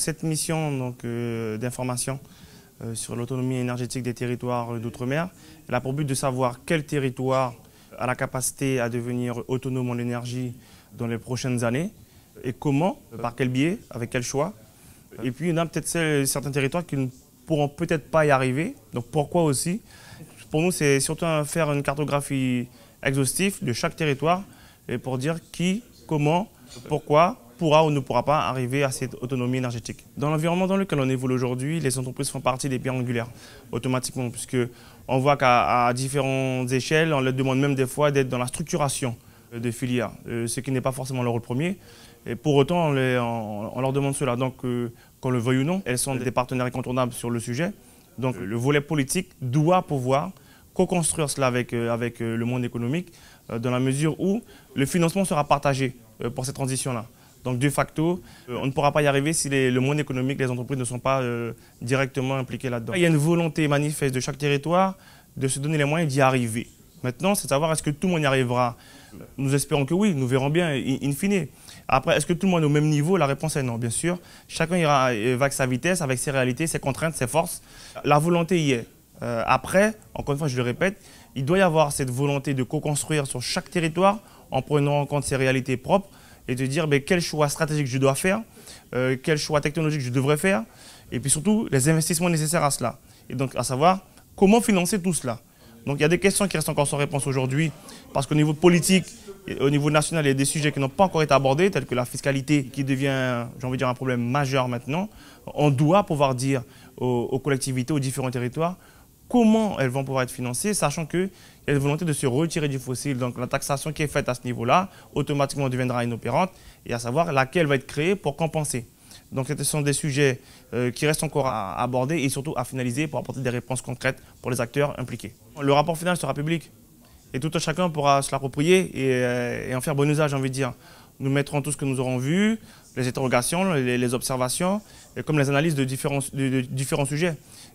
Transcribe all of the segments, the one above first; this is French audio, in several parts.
cette mission euh, d'information euh, sur l'autonomie énergétique des territoires d'outre-mer, elle a pour but de savoir quel territoire a la capacité à devenir autonome en énergie dans les prochaines années et comment, par quel biais, avec quel choix. Et puis il y en a peut-être certains territoires qui ne pourront peut-être pas y arriver, donc pourquoi aussi Pour nous, c'est surtout faire une cartographie exhaustive de chaque territoire et pour dire qui, comment, pourquoi, pourra ou ne pourra pas arriver à cette autonomie énergétique. Dans l'environnement dans lequel on évolue aujourd'hui, les entreprises font partie des pierres angulaires automatiquement, puisque on voit qu'à différentes échelles, on leur demande même des fois d'être dans la structuration euh, des filières, euh, ce qui n'est pas forcément leur rôle premier. Et pour autant, on, leur demande cela. Donc, euh, qu'on le veuille ou non, elles sont des partenaires incontournables sur le sujet. Donc, le volet politique doit pouvoir co-construire cela avec, avec le monde économique, dans la mesure où le financement sera partagé pour cette transition-là. Donc de facto, euh, on ne pourra pas y arriver si le monde économique, les entreprises ne sont pas euh, directement impliquées là-dedans. Il y a une volonté manifeste de chaque territoire de se donner les moyens d'y arriver. Maintenant, c'est de savoir est-ce que tout le monde y arrivera. Euh, nous espérons que oui, nous verrons bien, in fine. Après, est-ce que tout le monde est au même niveau La réponse est non, bien sûr. Chacun ira, avec sa vitesse, avec ses réalités, ses contraintes, ses forces. La volonté y est. après, encore une fois, je le répète, il doit y avoir cette volonté de co-construire sur chaque territoire en prenant en compte ses réalités propres, et de dire mais ben, quel choix stratégique je dois faire, euh, quel choix technologique je devrais faire, et puis surtout les investissements nécessaires à cela. Et donc à savoir comment financer tout cela. Donc il y a des questions qui restent encore sans réponse aujourd'hui, parce qu'au niveau politique, au niveau national, il y a des sujets qui n'ont pas encore été abordés, tels que la fiscalité, qui devient, j'ai envie de dire, un problème majeur maintenant. On doit pouvoir dire aux collectivités, aux différents territoires, comment elles vont pouvoir être financées, sachant qu'il y a une volonté de se retirer du fossile. Donc la taxation qui est faite à ce niveau-là, automatiquement deviendra inopérante, et à savoir laquelle va être créée pour compenser. Donc ce sont des sujets euh, qui restent encore à aborder et surtout à finaliser pour apporter des réponses concrètes pour les acteurs impliqués. Le rapport final sera public et tout un chacun pourra se l'approprier et, euh, et en faire bon usage, j'ai envie de dire. Nous mettrons tout ce que nous aurons vu, les interrogations, les, observations, comme les analyses de différents, sujets.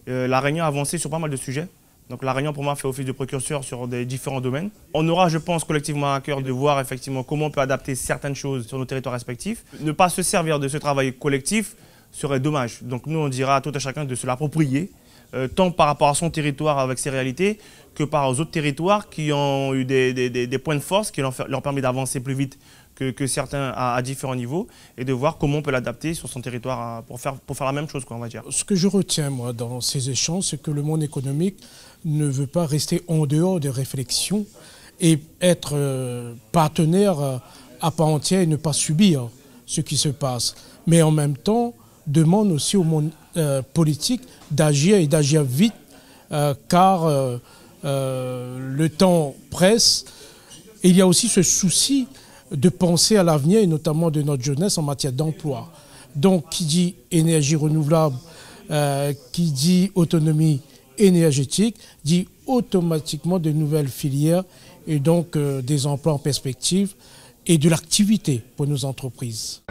Euh, la réunion a avancé sur pas mal de sujets. Donc la réunion pour moi fait office de précurseur sur des différents domaines. On aura, je pense, collectivement à cœur de voir effectivement comment on peut adapter certaines choses sur nos territoires respectifs. Ne pas se servir de ce travail collectif serait dommage. Donc nous, on dira à tout à chacun de se l'approprier euh, tant par rapport à son territoire avec ses réalités que par aux autres territoires qui ont eu des, points de force qui leur permet d'avancer plus vite que, certains à, différents niveaux et de voir comment on peut l'adapter sur son territoire pour, faire, pour faire la même chose, quoi, va dire. Ce que je retiens, moi, dans ces échanges, c'est que le monde économique ne veut pas rester en dehors des réflexions et être euh, partenaire euh, à part entière et ne pas subir ce qui se passe. Mais en même temps, demande aussi au monde euh, politique d'agir et d'agir vite, euh, car euh, le temps presse. Et il y a aussi ce souci de penser à l'avenir, et notamment de notre jeunesse en matière d'emploi. Donc, qui dit énergie renouvelable, qui dit autonomie énergétique, dit automatiquement de nouvelles filières et donc des emplois en perspective et de l'activité pour nos entreprises.